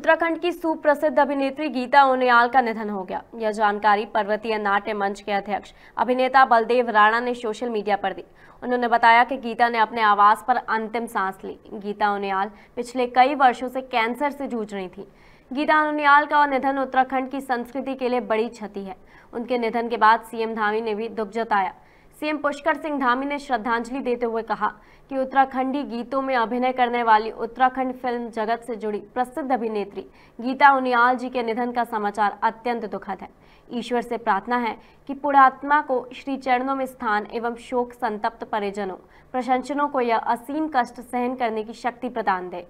उत्तराखंड की सुप्रसिद्ध अभिनेत्री गीता उनियाल का निधन हो गया यह जानकारी पर्वतीय नाट्य मंच के अध्यक्ष अभिनेता बलदेव राणा ने सोशल मीडिया पर दी उन्होंने बताया कि गीता ने अपने आवास पर अंतिम सांस ली गीता उनियाल पिछले कई वर्षों से कैंसर से जूझ रही थी गीता उनियाल का निधन उत्तराखंड की संस्कृति के लिए बड़ी क्षति है उनके निधन के बाद सीएम धामी ने भी दुख जताया सीएम पुष्कर सिंह धामी ने श्रद्धांजलि देते हुए कहा कि उत्तराखंडी गीतों में अभिनय करने वाली उत्तराखंड फिल्म जगत से जुड़ी प्रसिद्ध अभिनेत्री गीता उनियाल जी के निधन का समाचार अत्यंत दुखद है ईश्वर से प्रार्थना है कि पुणात्मा को श्री चरणों में स्थान एवं शोक संतप्त परिजनों प्रशंसनों को यह असीम कष्ट सहन करने की शक्ति प्रदान दे